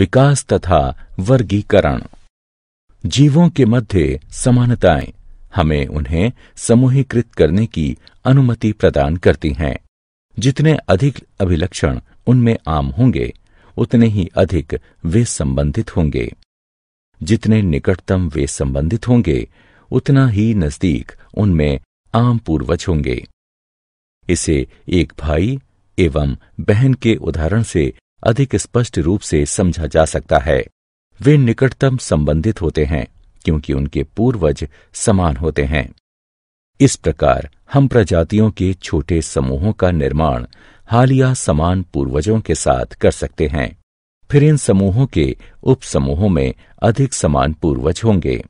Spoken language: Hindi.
विकास तथा वर्गीकरण जीवों के मध्य समानताएं हमें उन्हें समूहीकृत करने की अनुमति प्रदान करती हैं जितने अधिक अभिलक्षण उनमें आम होंगे उतने ही अधिक वे संबंधित होंगे जितने निकटतम वे संबंधित होंगे उतना ही नजदीक उनमें आम पूर्वज होंगे इसे एक भाई एवं बहन के उदाहरण से अधिक स्पष्ट रूप से समझा जा सकता है वे निकटतम संबंधित होते हैं क्योंकि उनके पूर्वज समान होते हैं इस प्रकार हम प्रजातियों के छोटे समूहों का निर्माण हालिया समान पूर्वजों के साथ कर सकते हैं फिर इन समूहों के उपसमूहों में अधिक समान पूर्वज होंगे